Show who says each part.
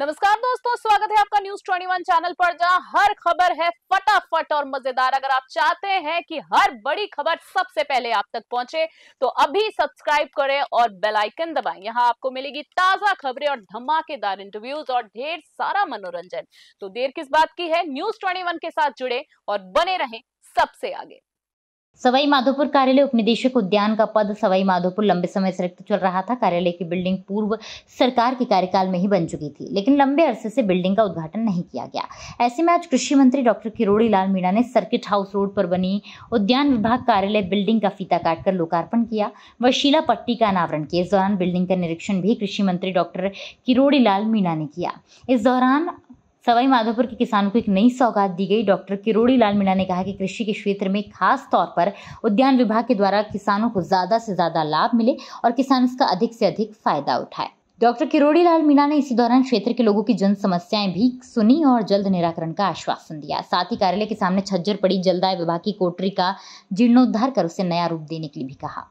Speaker 1: नमस्कार दोस्तों स्वागत है आपका न्यूज ट्वेंटी वन चैनल पर जहां हर खबर है फटाफट और मजेदार अगर आप चाहते हैं कि हर बड़ी खबर सबसे पहले आप तक पहुंचे तो अभी सब्सक्राइब करें और बेल आइकन दबाएं यहां आपको मिलेगी ताजा खबरें और धमाकेदार इंटरव्यूज और ढेर सारा मनोरंजन तो देर किस बात की है न्यूज ट्वेंटी के साथ जुड़े और बने रहें सबसे आगे
Speaker 2: सवाई माधोपुर कार्यालय उपनिदेशक उद्यान का पद सवाई माधोपुर लंबे समय से रिक्त चल रहा था कार्यालय की बिल्डिंग पूर्व सरकार के कार्यकाल में ही बन चुकी थी लेकिन लंबे अरसे से बिल्डिंग का उद्घाटन नहीं किया गया ऐसे में आज कृषि मंत्री डॉक्टर किरोड़ी लाल मीणा ने सर्किट हाउस रोड पर बनी उद्यान विभाग कार्यालय बिल्डिंग का फीता काटकर लोकार्पण किया व शिला पट्टी का अनावरण किया इस दौरान बिल्डिंग का निरीक्षण भी कृषि मंत्री डॉक्टर किरोड़ी लाल मीणा ने किया इस दौरान सवाई माधोपुर के किसानों को एक नई सौगात दी गई डॉक्टर किरोड़ी लाल मीणा ने कहा कि कृषि के क्षेत्र में खास तौर पर उद्यान विभाग के द्वारा किसानों को ज्यादा से ज्यादा लाभ मिले और किसान इसका अधिक से अधिक फायदा उठाए डॉक्टर किरोड़ी लाल मीणा ने इसी दौरान क्षेत्र के लोगों की जन समस्याएं भी सुनी और जल्द निराकरण का आश्वासन दिया साथ ही कार्यालय के सामने छज्जर पड़ी जलदाय विभाग की कोटरी का जीर्णोद्धार कर उसे नया रूप देने के लिए भी कहा